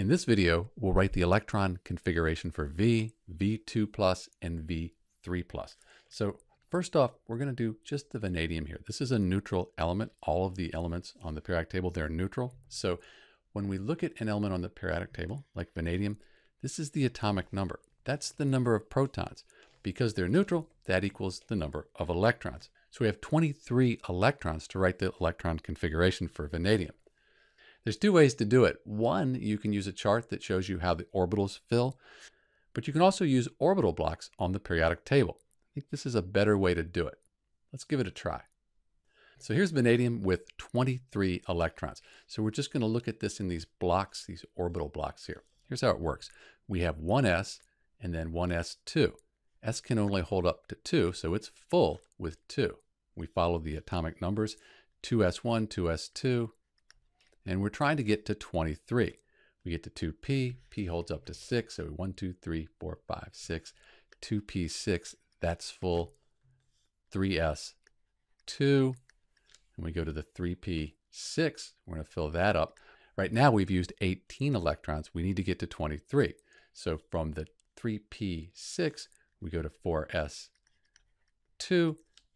In this video, we'll write the electron configuration for V, V2+, plus, and V3+. So first off, we're going to do just the vanadium here. This is a neutral element. All of the elements on the periodic table, they're neutral. So when we look at an element on the periodic table, like vanadium, this is the atomic number. That's the number of protons. Because they're neutral, that equals the number of electrons. So we have 23 electrons to write the electron configuration for vanadium. There's two ways to do it. One, you can use a chart that shows you how the orbitals fill, but you can also use orbital blocks on the periodic table. I think this is a better way to do it. Let's give it a try. So here's vanadium with 23 electrons. So we're just going to look at this in these blocks, these orbital blocks here. Here's how it works. We have 1s and then ones 2 S can only hold up to 2, so it's full with 2. We follow the atomic numbers 2s1, 2s2, and we're trying to get to 23. We get to 2p, p holds up to 6, so 1, 2, 3, 4, 5, 6, 2p6, that's full, 3s, 2, and we go to the 3p6, we're going to fill that up. Right now we've used 18 electrons, we need to get to 23. So from the 3p6, we go to 4s2,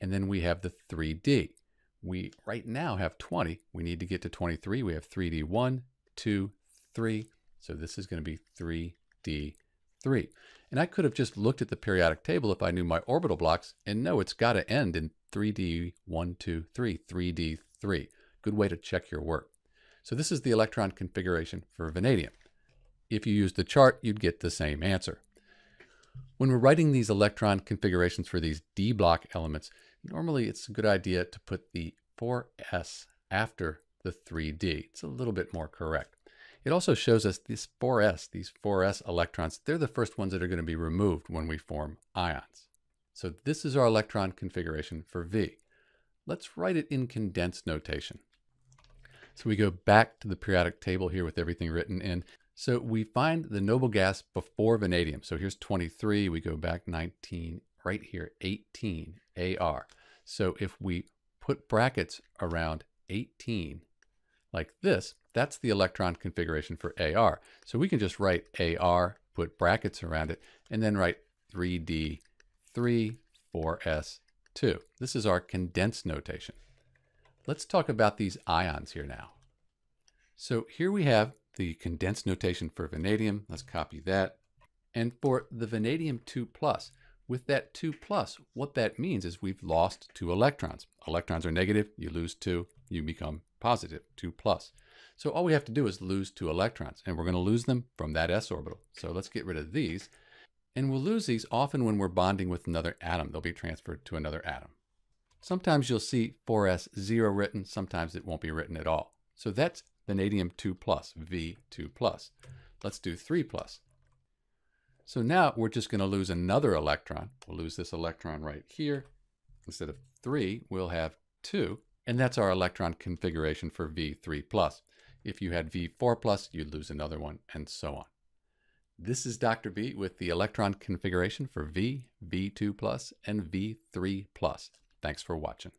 and then we have the 3d. We right now have 20. We need to get to 23. We have 3D1, 2, 3. So this is going to be 3D3. And I could have just looked at the periodic table if I knew my orbital blocks. And no, it's got to end in 3D1, 2, 3, 3D3. Good way to check your work. So this is the electron configuration for vanadium. If you use the chart, you'd get the same answer. When we're writing these electron configurations for these d-block elements, Normally it's a good idea to put the 4S after the 3D. It's a little bit more correct. It also shows us this 4s, these 4s electrons, they're the first ones that are going to be removed when we form ions. So this is our electron configuration for V. Let's write it in condensed notation. So we go back to the periodic table here with everything written in. So we find the noble gas before vanadium. So here's 23, we go back 19, right here 18, AR. So if we put brackets around 18 like this, that's the electron configuration for AR. So we can just write AR, put brackets around it, and then write 3D, 3, 4S, 2. This is our condensed notation. Let's talk about these ions here now. So here we have the condensed notation for vanadium. Let's copy that. And for the vanadium 2 plus, with that 2 plus, what that means is we've lost two electrons. Electrons are negative, you lose two, you become positive, 2 plus. So all we have to do is lose two electrons, and we're going to lose them from that s orbital. So let's get rid of these. And we'll lose these often when we're bonding with another atom. They'll be transferred to another atom. Sometimes you'll see 4s0 written, sometimes it won't be written at all. So that's vanadium 2 plus, V2 plus. Let's do 3 plus. So now we're just going to lose another electron. We'll lose this electron right here. Instead of 3, we'll have 2. And that's our electron configuration for V3+. plus. If you had V4+, plus, you'd lose another one, and so on. This is Dr. B with the electron configuration for V, V2+, plus, and V3+. plus. Thanks for watching.